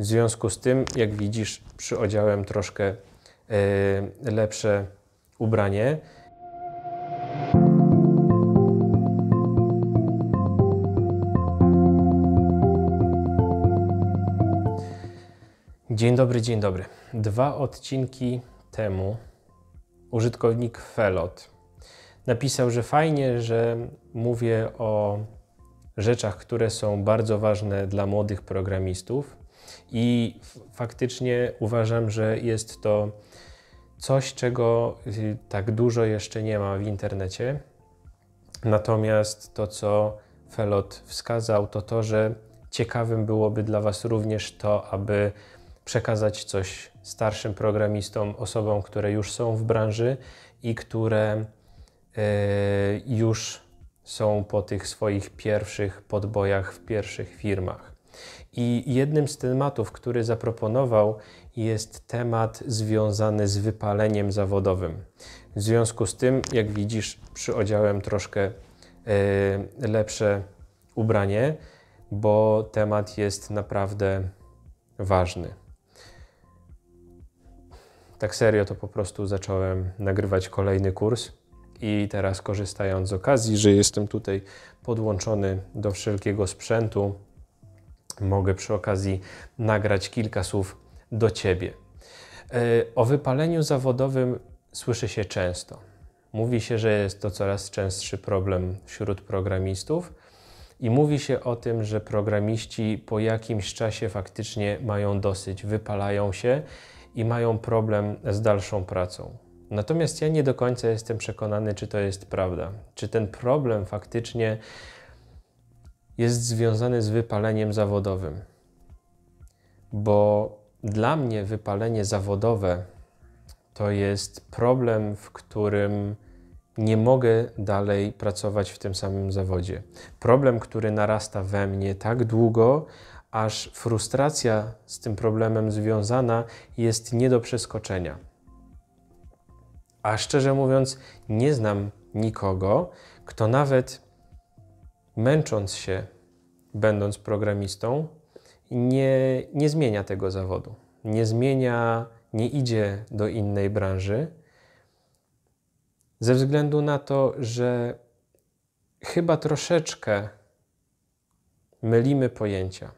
W związku z tym, jak widzisz, przyodziałem troszkę yy, lepsze ubranie. Dzień dobry, dzień dobry. Dwa odcinki temu użytkownik Felot napisał, że fajnie, że mówię o rzeczach, które są bardzo ważne dla młodych programistów i faktycznie uważam, że jest to coś, czego y, tak dużo jeszcze nie ma w internecie. Natomiast to, co Felot wskazał, to to, że ciekawym byłoby dla Was również to, aby przekazać coś starszym programistom, osobom, które już są w branży i które yy, już są po tych swoich pierwszych podbojach w pierwszych firmach. I jednym z tematów, który zaproponował, jest temat związany z wypaleniem zawodowym. W związku z tym, jak widzisz, przyodziałem troszkę yy, lepsze ubranie, bo temat jest naprawdę ważny. Tak serio to po prostu zacząłem nagrywać kolejny kurs i teraz korzystając z okazji, że jestem tutaj podłączony do wszelkiego sprzętu, mogę przy okazji nagrać kilka słów do Ciebie. E, o wypaleniu zawodowym słyszy się często. Mówi się, że jest to coraz częstszy problem wśród programistów i mówi się o tym, że programiści po jakimś czasie faktycznie mają dosyć, wypalają się i mają problem z dalszą pracą. Natomiast ja nie do końca jestem przekonany, czy to jest prawda. Czy ten problem faktycznie jest związany z wypaleniem zawodowym. Bo dla mnie wypalenie zawodowe to jest problem, w którym nie mogę dalej pracować w tym samym zawodzie. Problem, który narasta we mnie tak długo, aż frustracja z tym problemem związana jest nie do przeskoczenia. A szczerze mówiąc, nie znam nikogo, kto nawet męcząc się będąc programistą, nie, nie zmienia tego zawodu. Nie zmienia, nie idzie do innej branży, ze względu na to, że chyba troszeczkę mylimy pojęcia.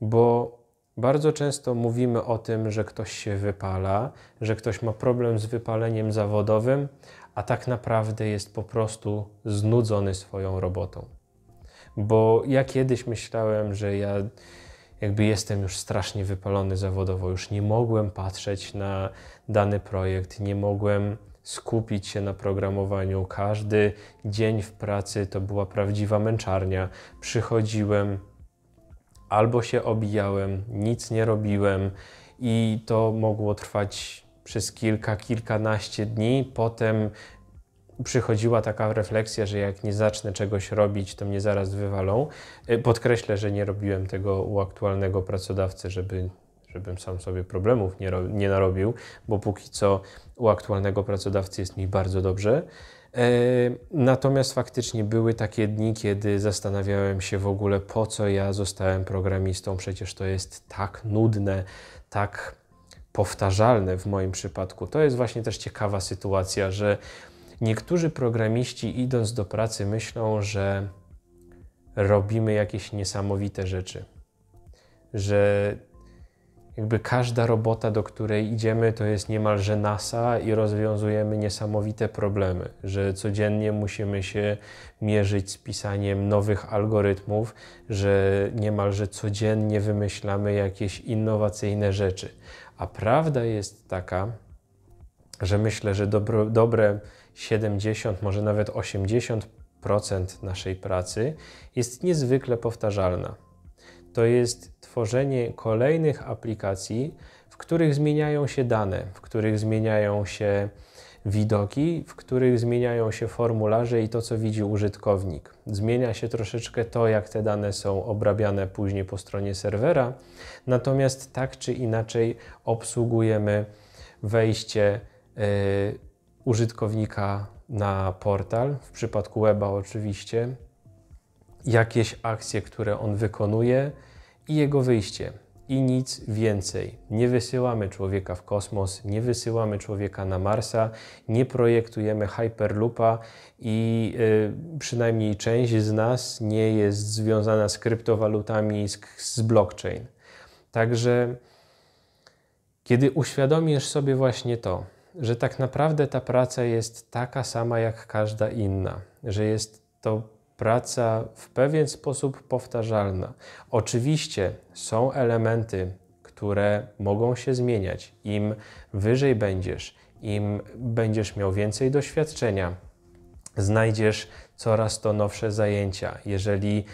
Bo bardzo często mówimy o tym, że ktoś się wypala, że ktoś ma problem z wypaleniem zawodowym, a tak naprawdę jest po prostu znudzony swoją robotą. Bo ja kiedyś myślałem, że ja jakby jestem już strasznie wypalony zawodowo, już nie mogłem patrzeć na dany projekt, nie mogłem skupić się na programowaniu. Każdy dzień w pracy to była prawdziwa męczarnia. Przychodziłem, albo się obijałem, nic nie robiłem i to mogło trwać przez kilka, kilkanaście dni. Potem przychodziła taka refleksja, że jak nie zacznę czegoś robić, to mnie zaraz wywalą. Y, podkreślę, że nie robiłem tego u aktualnego pracodawcy, żeby żebym sam sobie problemów nie, nie narobił, bo póki co u aktualnego pracodawcy jest mi bardzo dobrze. Y, natomiast faktycznie były takie dni, kiedy zastanawiałem się w ogóle, po co ja zostałem programistą. Przecież to jest tak nudne, tak powtarzalne w moim przypadku. To jest właśnie też ciekawa sytuacja, że Niektórzy programiści idąc do pracy myślą, że robimy jakieś niesamowite rzeczy, że jakby każda robota, do której idziemy, to jest niemalże NASA i rozwiązujemy niesamowite problemy, że codziennie musimy się mierzyć z pisaniem nowych algorytmów, że niemalże codziennie wymyślamy jakieś innowacyjne rzeczy. A prawda jest taka, że myślę, że dobro, dobre 70, może nawet 80% naszej pracy jest niezwykle powtarzalna. To jest tworzenie kolejnych aplikacji, w których zmieniają się dane, w których zmieniają się widoki, w których zmieniają się formularze i to, co widzi użytkownik. Zmienia się troszeczkę to, jak te dane są obrabiane później po stronie serwera, natomiast tak czy inaczej obsługujemy wejście Y, użytkownika na portal, w przypadku weba oczywiście, jakieś akcje, które on wykonuje i jego wyjście. I nic więcej. Nie wysyłamy człowieka w kosmos, nie wysyłamy człowieka na Marsa, nie projektujemy Hyperloopa i y, przynajmniej część z nas nie jest związana z kryptowalutami, z, z blockchain. Także kiedy uświadomisz sobie właśnie to, że tak naprawdę ta praca jest taka sama jak każda inna, że jest to praca w pewien sposób powtarzalna. Oczywiście są elementy, które mogą się zmieniać. Im wyżej będziesz, im będziesz miał więcej doświadczenia, znajdziesz coraz to nowsze zajęcia. Jeżeli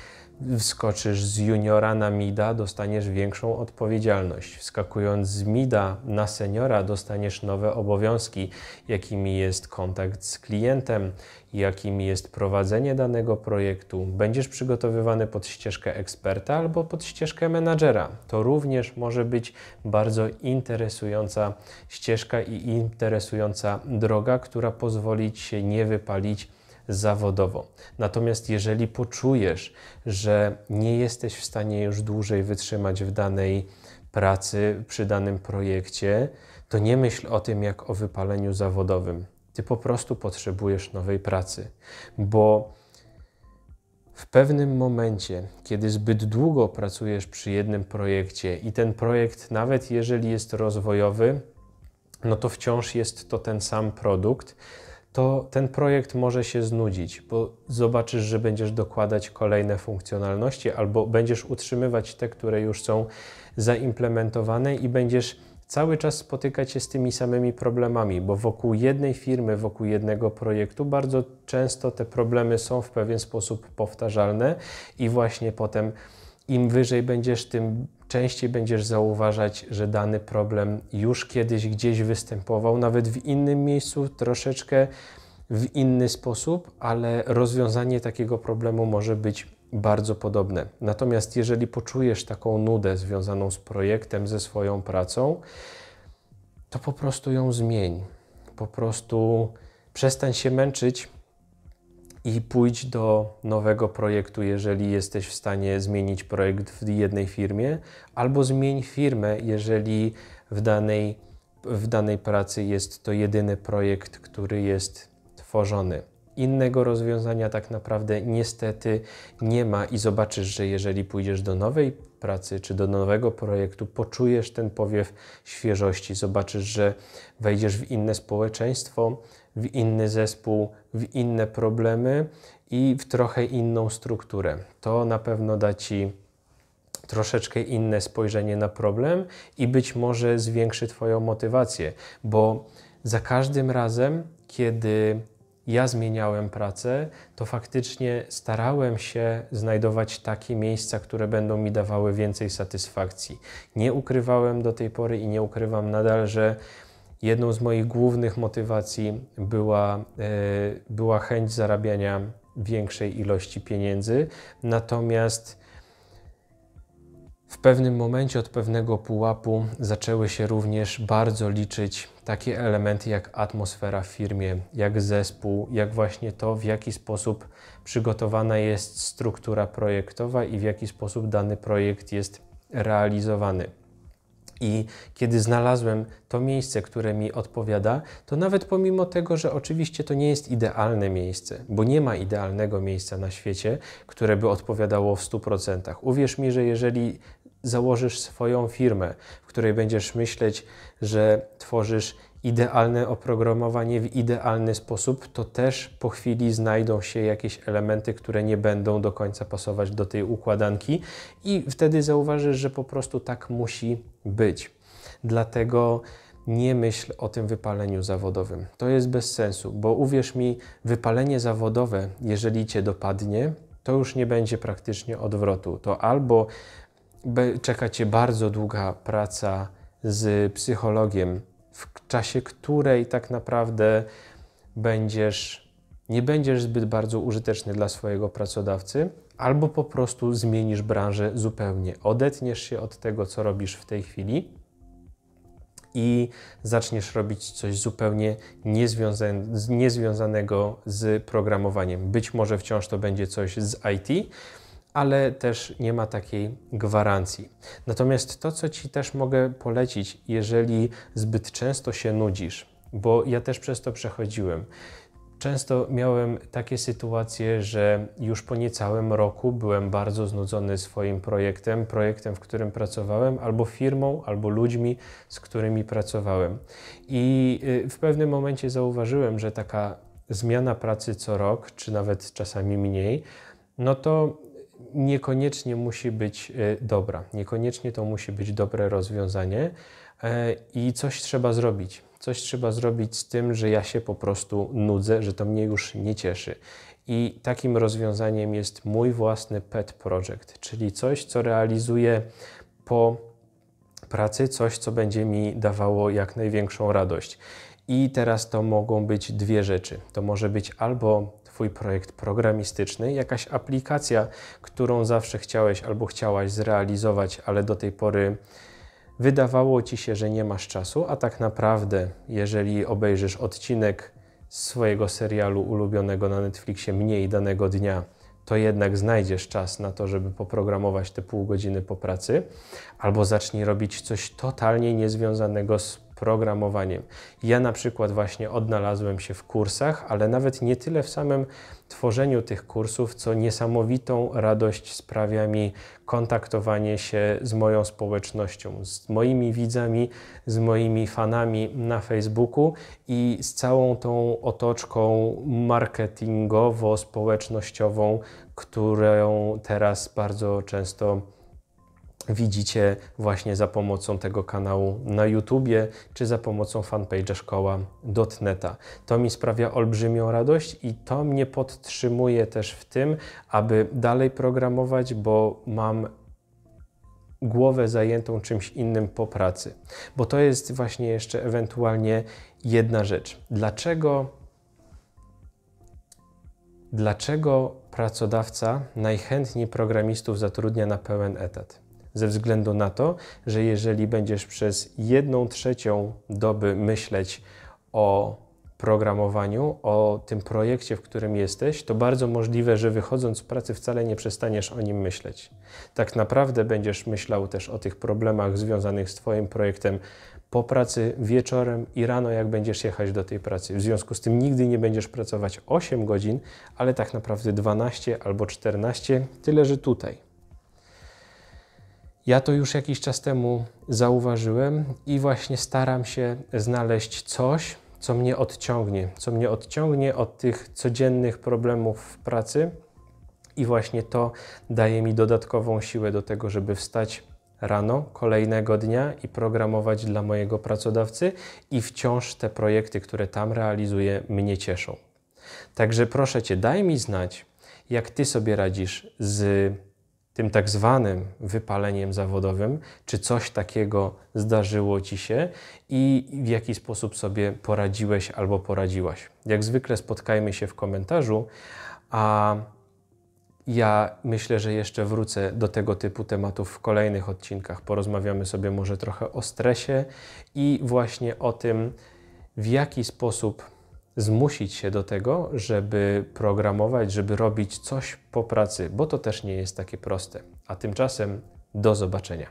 wskoczysz z juniora na mida, dostaniesz większą odpowiedzialność. Wskakując z mida na seniora, dostaniesz nowe obowiązki, jakimi jest kontakt z klientem, jakimi jest prowadzenie danego projektu. Będziesz przygotowywany pod ścieżkę eksperta albo pod ścieżkę menadżera. To również może być bardzo interesująca ścieżka i interesująca droga, która pozwoli ci się nie wypalić zawodowo. Natomiast jeżeli poczujesz, że nie jesteś w stanie już dłużej wytrzymać w danej pracy, przy danym projekcie, to nie myśl o tym jak o wypaleniu zawodowym. Ty po prostu potrzebujesz nowej pracy, bo w pewnym momencie, kiedy zbyt długo pracujesz przy jednym projekcie i ten projekt, nawet jeżeli jest rozwojowy, no to wciąż jest to ten sam produkt, to ten projekt może się znudzić, bo zobaczysz, że będziesz dokładać kolejne funkcjonalności albo będziesz utrzymywać te, które już są zaimplementowane i będziesz cały czas spotykać się z tymi samymi problemami, bo wokół jednej firmy, wokół jednego projektu bardzo często te problemy są w pewien sposób powtarzalne i właśnie potem im wyżej będziesz, tym częściej będziesz zauważać, że dany problem już kiedyś gdzieś występował, nawet w innym miejscu, troszeczkę w inny sposób, ale rozwiązanie takiego problemu może być bardzo podobne. Natomiast jeżeli poczujesz taką nudę związaną z projektem, ze swoją pracą, to po prostu ją zmień. Po prostu przestań się męczyć i pójdź do nowego projektu, jeżeli jesteś w stanie zmienić projekt w jednej firmie, albo zmień firmę, jeżeli w danej, w danej pracy jest to jedyny projekt, który jest tworzony. Innego rozwiązania tak naprawdę niestety nie ma i zobaczysz, że jeżeli pójdziesz do nowej pracy czy do nowego projektu, poczujesz ten powiew świeżości, zobaczysz, że wejdziesz w inne społeczeństwo, w inny zespół, w inne problemy i w trochę inną strukturę. To na pewno da ci troszeczkę inne spojrzenie na problem i być może zwiększy Twoją motywację, bo za każdym razem, kiedy ja zmieniałem pracę, to faktycznie starałem się znajdować takie miejsca, które będą mi dawały więcej satysfakcji. Nie ukrywałem do tej pory i nie ukrywam nadal, że jedną z moich głównych motywacji była, e, była chęć zarabiania większej ilości pieniędzy. Natomiast w pewnym momencie od pewnego pułapu zaczęły się również bardzo liczyć takie elementy jak atmosfera w firmie, jak zespół, jak właśnie to, w jaki sposób przygotowana jest struktura projektowa i w jaki sposób dany projekt jest realizowany. I kiedy znalazłem to miejsce, które mi odpowiada, to nawet pomimo tego, że oczywiście to nie jest idealne miejsce, bo nie ma idealnego miejsca na świecie, które by odpowiadało w 100%. Uwierz mi, że jeżeli założysz swoją firmę, w której będziesz myśleć, że tworzysz idealne oprogramowanie w idealny sposób, to też po chwili znajdą się jakieś elementy, które nie będą do końca pasować do tej układanki, i wtedy zauważysz, że po prostu tak musi być. Dlatego nie myśl o tym wypaleniu zawodowym. To jest bez sensu, bo uwierz mi, wypalenie zawodowe, jeżeli cię dopadnie, to już nie będzie praktycznie odwrotu. To albo czeka Cię bardzo długa praca z psychologiem, w czasie której tak naprawdę będziesz, nie będziesz zbyt bardzo użyteczny dla swojego pracodawcy, albo po prostu zmienisz branżę zupełnie. Odetniesz się od tego, co robisz w tej chwili i zaczniesz robić coś zupełnie niezwiązanego z programowaniem. Być może wciąż to będzie coś z IT, ale też nie ma takiej gwarancji. Natomiast to, co Ci też mogę polecić, jeżeli zbyt często się nudzisz, bo ja też przez to przechodziłem. Często miałem takie sytuacje, że już po niecałym roku byłem bardzo znudzony swoim projektem, projektem, w którym pracowałem, albo firmą, albo ludźmi, z którymi pracowałem. I y, w pewnym momencie zauważyłem, że taka zmiana pracy co rok, czy nawet czasami mniej, no to niekoniecznie musi być e, dobra, niekoniecznie to musi być dobre rozwiązanie e, i coś trzeba zrobić. Coś trzeba zrobić z tym, że ja się po prostu nudzę, że to mnie już nie cieszy. I takim rozwiązaniem jest mój własny pet project, czyli coś, co realizuję po pracy, coś, co będzie mi dawało jak największą radość. I teraz to mogą być dwie rzeczy. To może być albo Twój projekt programistyczny, jakaś aplikacja, którą zawsze chciałeś albo chciałaś zrealizować, ale do tej pory wydawało Ci się, że nie masz czasu, a tak naprawdę, jeżeli obejrzysz odcinek swojego serialu ulubionego na Netflixie mniej danego dnia, to jednak znajdziesz czas na to, żeby poprogramować te pół godziny po pracy, albo zacznij robić coś totalnie niezwiązanego z programowaniem. Ja na przykład właśnie odnalazłem się w kursach, ale nawet nie tyle w samym tworzeniu tych kursów, co niesamowitą radość sprawia mi kontaktowanie się z moją społecznością, z moimi widzami, z moimi fanami na Facebooku i z całą tą otoczką marketingowo-społecznościową, którą teraz bardzo często widzicie właśnie za pomocą tego kanału na YouTubie czy za pomocą fanpage'a szkoła.neta. To mi sprawia olbrzymią radość i to mnie podtrzymuje też w tym, aby dalej programować, bo mam głowę zajętą czymś innym po pracy. Bo to jest właśnie jeszcze ewentualnie jedna rzecz. Dlaczego dlaczego pracodawca najchętniej programistów zatrudnia na pełen etat? ze względu na to, że jeżeli będziesz przez jedną trzecią doby myśleć o programowaniu, o tym projekcie, w którym jesteś, to bardzo możliwe, że wychodząc z pracy wcale nie przestaniesz o nim myśleć. Tak naprawdę będziesz myślał też o tych problemach związanych z Twoim projektem po pracy wieczorem i rano, jak będziesz jechać do tej pracy. W związku z tym nigdy nie będziesz pracować 8 godzin, ale tak naprawdę 12 albo 14, tyle że tutaj ja to już jakiś czas temu zauważyłem i właśnie staram się znaleźć coś, co mnie odciągnie, co mnie odciągnie od tych codziennych problemów w pracy. I właśnie to daje mi dodatkową siłę do tego, żeby wstać rano kolejnego dnia i programować dla mojego pracodawcy, i wciąż te projekty, które tam realizuję, mnie cieszą. Także proszę cię, daj mi znać, jak ty sobie radzisz z tym tak zwanym wypaleniem zawodowym, czy coś takiego zdarzyło ci się i w jaki sposób sobie poradziłeś albo poradziłaś. Jak zwykle spotkajmy się w komentarzu, a ja myślę, że jeszcze wrócę do tego typu tematów w kolejnych odcinkach. Porozmawiamy sobie może trochę o stresie i właśnie o tym, w jaki sposób zmusić się do tego, żeby programować, żeby robić coś po pracy, bo to też nie jest takie proste. A tymczasem do zobaczenia.